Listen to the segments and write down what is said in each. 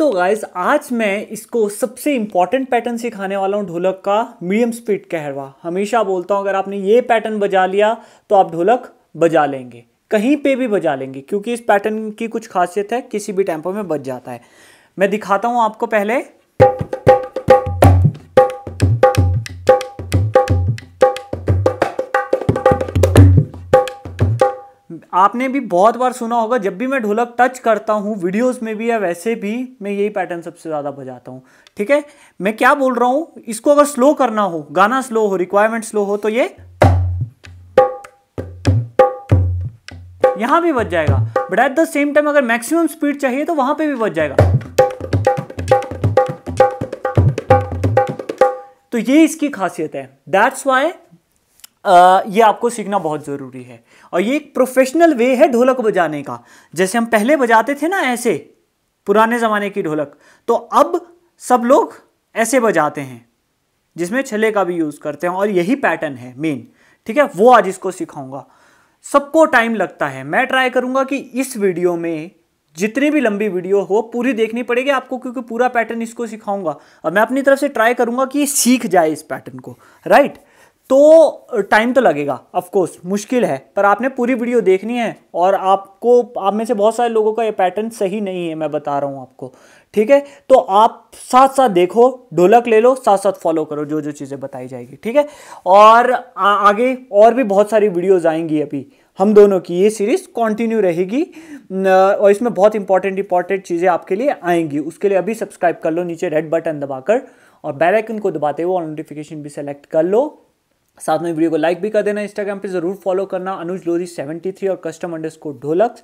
सो so guys आज मैं इसको सबसे इंपॉर्टेंट पैटर्न सिखाने वाला हूँ ढोलक का मीडियम स्पीड कहरवा हमेशा बोलता हूँ अगर आपने ये पैटर्न बजा लिया तो आप ढोलक बजा लेंगे कहीं पे भी बजा लेंगे क्योंकि इस पैटर्न की कुछ खासियत है किसी भी टेम्पो में बज जाता है मैं दिखाता हूँ आपको पहले आपने भी बहुत बार सुना होगा जब भी मैं ढोलक टच करता हूँ वीडियोस में भी या वैसे भी मैं यही पैटर्न सबसे ज़्यादा बजाता हूँ ठीक है मैं क्या बोल रहा हूँ इसको अगर स्लो करना हो गाना स्लो हो रिक्वायरमेंट स्लो हो तो ये यहाँ भी बच जाएगा but at the same time अगर मैक्सिमम स्पीड चाहिए तो वहाँ पे भी बच जाएगा तो ये इसकी खासियत है दैट्स वाई ये आपको सीखना बहुत ज़रूरी है और ये एक प्रोफेशनल वे है ढोलक बजाने का जैसे हम पहले बजाते थे ना ऐसे पुराने ज़माने की ढोलक तो अब सब लोग ऐसे बजाते हैं जिसमें छले का भी यूज़ करते हैं और यही पैटर्न है मेन ठीक है वो आज इसको सिखाऊंगा सबको टाइम लगता है मैं ट्राई करूंगा कि इस वीडियो में जितनी भी लंबी वीडियो हो पूरी देखनी पड़ेगी आपको क्योंकि पूरा पैटर्न इसको सिखाऊंगा और मैं अपनी तरफ से ट्राई करूंगा कि सीख जाए इस पैटर्न को राइट तो टाइम तो लगेगा ऑफकोर्स मुश्किल है पर आपने पूरी वीडियो देखनी है और आपको आप में से बहुत सारे लोगों का ये पैटर्न सही नहीं है मैं बता रहा हूँ आपको ठीक है तो आप साथ साथ देखो ढोलक ले लो साथ साथ फॉलो करो जो जो चीज़ें बताई जाएगी ठीक है और आ, आगे और भी बहुत सारी वीडियोज़ आएंगी अभी हम दोनों की ये सीरीज़ कंटिन्यू रहेगी और इसमें बहुत इंपॉर्टेंट इंपॉर्टेंट चीज़ें आपके लिए आएंगी उसके लिए अभी सब्सक्राइब कर लो नीचे रेड बटन दबाकर और बेल आइकन को दबाते हुए नोटिफिकेशन भी सेलेक्ट कर लो साथ में वीडियो को लाइक भी कर देना इंस्टाग्राम पे ज़रूर फॉलो करना अनुज लोधी सेवेंटी थ्री और कस्टम अंडर स्कोर ढोलक्स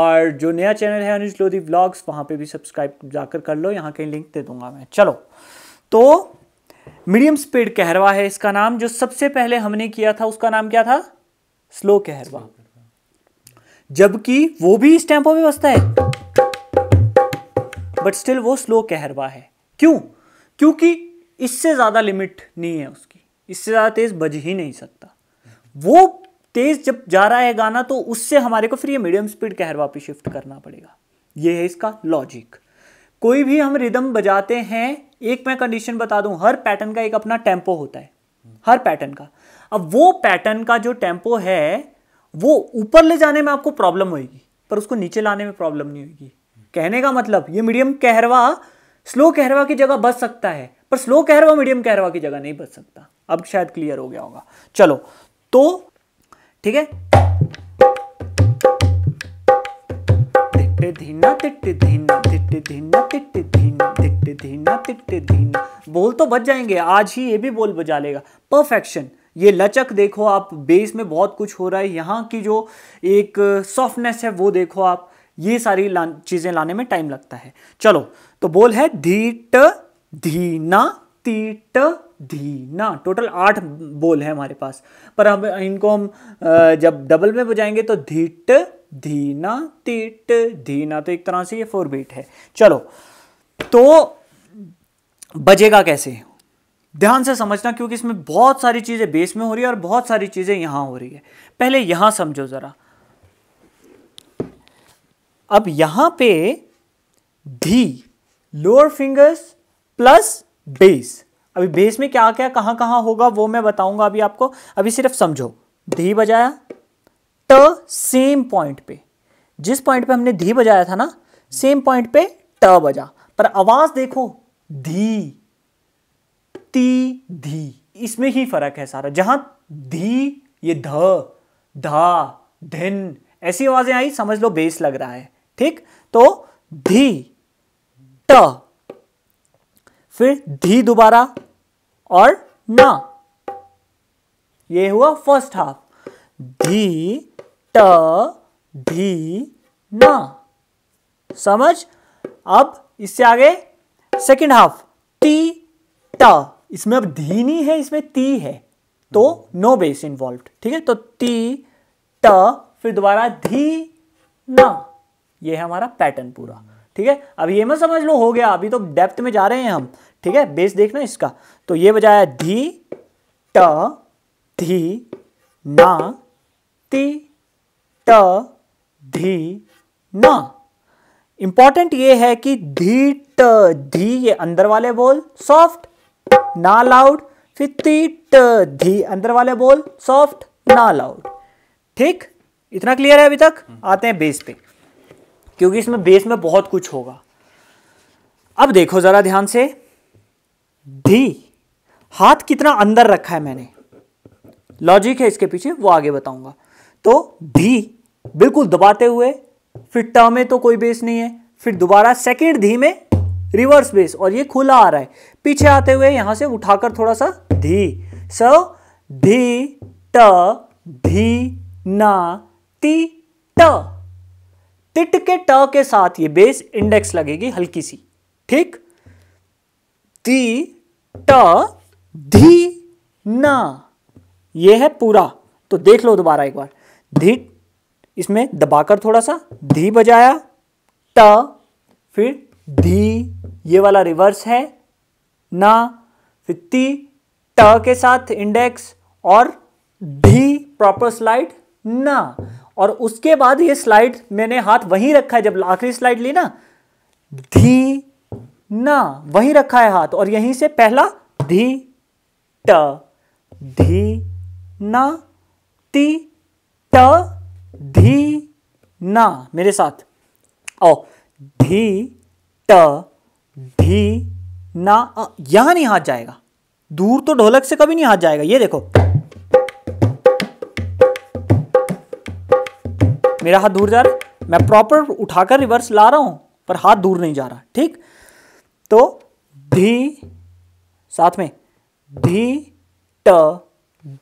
और जो नया चैनल है अनुज लोधी ब्लॉग्स वहाँ पे भी सब्सक्राइब जाकर कर लो यहाँ कहीं लिंक दे दूंगा मैं चलो तो मीडियम स्पीड कहरवा है इसका नाम जो सबसे पहले हमने किया था उसका नाम क्या था स्लो कहरवा जबकि वो भी इस टेम्पो में बसता है बट स्टिल वो स्लो कहरवा है क्यों क्योंकि इससे ज़्यादा लिमिट नहीं है उसकी इससे ज़्यादा तेज़ बज ही नहीं सकता वो तेज़ जब जा रहा है गाना तो उससे हमारे को फिर ये मीडियम स्पीड कहरवा पे शिफ्ट करना पड़ेगा ये है इसका लॉजिक कोई भी हम रिदम बजाते हैं एक मैं कंडीशन बता दूं हर पैटर्न का एक अपना टेम्पो होता है हर पैटर्न का अब वो पैटर्न का जो टेम्पो है वो ऊपर ले जाने में आपको प्रॉब्लम होगी पर उसको नीचे लाने में प्रॉब्लम नहीं होगी कहने का मतलब ये मीडियम कहरवा स्लो कहरवा की जगह बच सकता है पर स्लो कहरवा मीडियम कहरवा की जगह नहीं बच सकता अब शायद क्लियर हो गया होगा चलो तो ठीक है धीना धीना धीना धीना धीना धीना बोल तो बच जाएंगे आज ही ये भी बोल बजा लेगा परफेक्शन ये लचक देखो आप बेस में बहुत कुछ हो रहा है यहाँ की जो एक सॉफ्टनेस है वो देखो आप ये सारी ला, चीज़ें लाने में टाइम लगता है चलो तो बोल है धीट धीना तीट धीना टोटल आठ बोल है हमारे पास पर अब इनको हम जब डबल में बजाएंगे तो धीट धीना तीट धीना तो एक तरह से ये फोर बीट है चलो तो बजेगा कैसे ध्यान से समझना क्योंकि इसमें बहुत सारी चीज़ें बेस में हो रही है और बहुत सारी चीज़ें यहां हो रही है पहले यहां समझो ज़रा अब यहां पे धी लोअर फिंगर्स प्लस बेस अभी बेस में क्या क्या कहां कहां होगा वो मैं बताऊंगा अभी आपको अभी सिर्फ समझो धी बजाया ट सेम पॉइंट पे जिस पॉइंट पे हमने धी बजाया था ना सेम पॉइंट पे ट बजा पर आवाज देखो धी ती धी इसमें ही फर्क है सारा जहां धी ये ध धा धिन ऐसी आवाजें आई समझ लो बेस लग रहा है ठीक तो धी ट फिर धी दोबारा और ना ये हुआ फर्स्ट हाफ धी ट धी ना समझ अब इससे आगे सेकेंड हाफ टी ट इसमें अब धीनी है इसमें ती है तो नो बेस इन्वॉल्व ठीक है तो ती ट फिर दोबारा धी ना ये है हमारा पैटर्न पूरा ठीक है अब ये मत समझ लो हो गया अभी तो डेप्थ में जा रहे हैं हम ठीक है बेस देखना इसका तो ये बजाया धी ट धी ना ती ट धी ना इंपॉर्टेंट ये है कि धी ट धी ये अंदर वाले बोल सॉफ्ट ना लाउड फिर ती ट धी अंदर वाले बोल सॉफ्ट ना लाउड ठीक इतना क्लियर है अभी तक हम्म। आते हैं बेस पे क्योंकि इसमें बेस में बहुत कुछ होगा अब देखो जरा ध्यान से धी हाथ कितना अंदर रखा है मैंने लॉजिक है इसके पीछे वो आगे बताऊंगा तो धी बिल्कुल दबाते हुए फिर ट में तो कोई बेस नहीं है फिर दोबारा सेकेंड धी में रिवर्स बेस और ये खुला आ रहा है पीछे आते हुए यहां से उठाकर थोड़ा सा धी सो धी ट धी ना ती ट तिट के ट के साथ ये बेस इंडेक्स लगेगी हल्की सी ठीक ती ट धी न ये है पूरा तो देख लो दोबारा एक बार धी इसमें दबाकर थोड़ा सा धी बजाया ट फिर धी ये वाला रिवर्स है ना फिर ती ट के साथ इंडेक्स और धी प्रॉपर स्लाइड ना और उसके बाद ये स्लाइड मैंने हाथ वहीं रखा है जब आखिरी स्लाइड ली ना धी ना वहीं रखा है हाथ और यहीं से पहला धी ट धी ना ती ट धी ना मेरे साथ ओ धी ट धी ना यहां नहीं हाथ जाएगा दूर तो ढोलक से कभी नहीं हाथ जाएगा ये देखो मेरा हाथ दूर जा रहा है मैं प्रॉपर उठाकर रिवर्स ला रहा हूं पर हाथ दूर नहीं जा रहा ठीक तो धी साथ में धी ट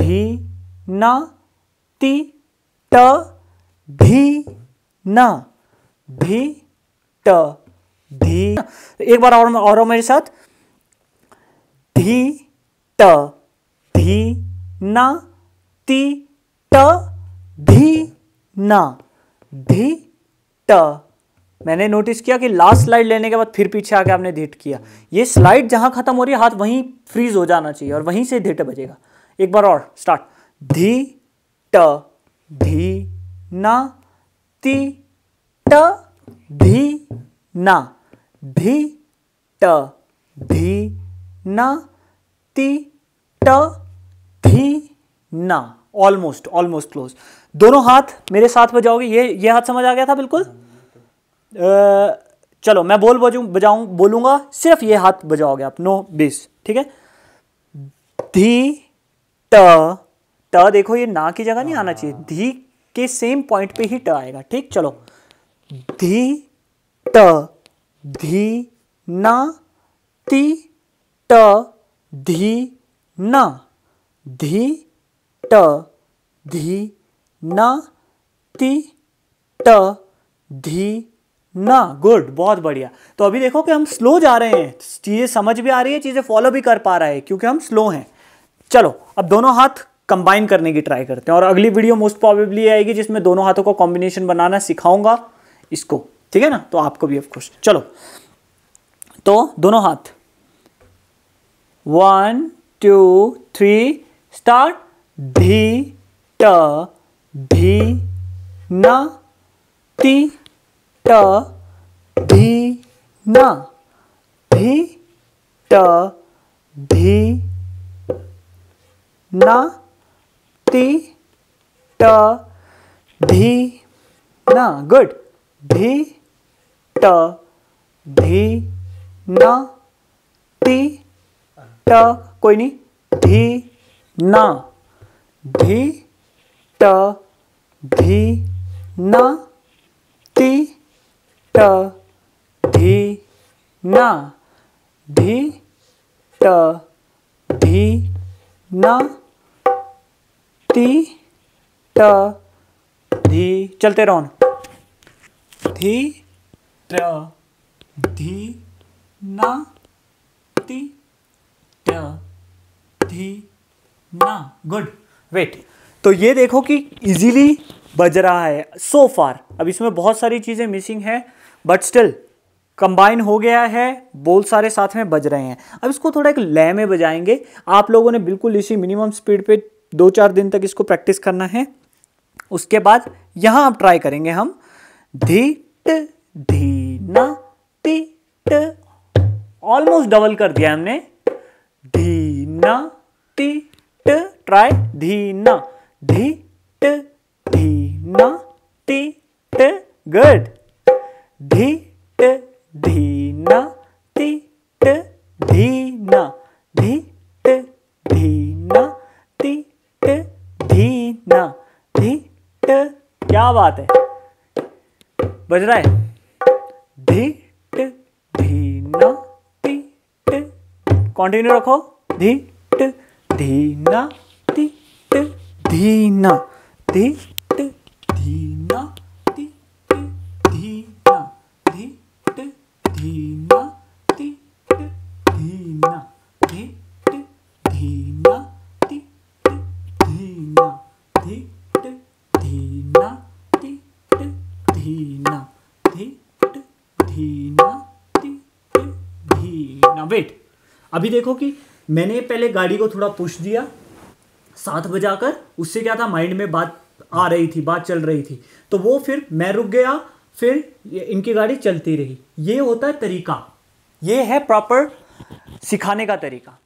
धी न ती ट धी न धी ट धी एक बार और और मेरे साथ धी ट धी न ती ट धी न धी ट मैंने नोटिस किया कि लास्ट स्लाइड लेने के बाद फिर पीछे आके आपने धिट किया ये स्लाइड जहाँ खत्म हो रही है हाथ वहीं फ्रीज हो जाना चाहिए और वहीं से धिट बजेगा एक बार और स्टार्ट धी ट धी ना ती ट धी ना धी ट धी ना ती ट धी ना ऑलमोस्ट ऑलमोस्ट क्लोज दोनों हाथ मेरे साथ बजाओगे ये ये हाथ समझ आ गया था बिल्कुल चलो मैं बोल बजू बजाऊँ बोलूँगा सिर्फ ये हाथ बजाओगे आप नो बेस ठीक है धी ट ट देखो ये ना की जगह नहीं आना चाहिए हाँ। धी के सेम पॉइंट पे ही ट आएगा ठीक चलो धी ट धी ना ती ट धी ना धी ट धी ना ती ट धी ना गुड बहुत बढ़िया तो अभी देखो कि हम स्लो जा रहे हैं चीज़ें समझ भी आ रही है चीज़ें फॉलो भी कर पा रहा है क्योंकि हम स्लो हैं चलो अब दोनों हाथ कंबाइन करने की ट्राई करते हैं और अगली वीडियो मोस्ट प्रॉबेबली आएगी जिसमें दोनों हाथों को कॉम्बिनेशन बनाना सिखाऊंगा इसको ठीक है ना तो आपको भी ऑफकोर्स चलो तो दोनों हाथ वन टू थ्री स्टार्ट धी ट धी न ती ट भी न भी ट भी न ती ट भी न गुड भी ट भी न ती ट कोई नहीं भी न भी ट भी न ट धी ना धी ट धी ना ती ट धी चलते रहो धी ट धी ना ती ट धी ना गुड वेट तो ये देखो कि इजीली बज रहा है सो so फार अब इसमें बहुत सारी चीज़ें मिसिंग है बट स्टिल कंबाइन हो गया है बोल सारे साथ में बज रहे हैं अब इसको थोड़ा एक लय में बजाएंगे आप लोगों ने बिल्कुल इसी मिनिमम स्पीड पे दो चार दिन तक इसको प्रैक्टिस करना है उसके बाद यहाँ आप ट्राई करेंगे हम धी टी धी ऑलमोस्ट डबल कर दिया हमने धी ना ट्राई धी ना धी ट ट गुड धी ट धीना ती ट धीना धी ट धीना ती ट धीना धी ट क्या बात है बज रहा है धी ट धीना ती ट कंटिन्यू रखो धी ट धीना ती ट धीना धी धीना ती वेट अभी देखो कि मैंने पहले गाड़ी को थोड़ा पुश दिया साथ बजाकर उससे क्या था माइंड में बात आ रही थी बात चल रही थी तो वो फिर मैं रुक गया फिर इनकी गाड़ी चलती रही ये होता है तरीका ये है प्रॉपर सिखाने का तरीका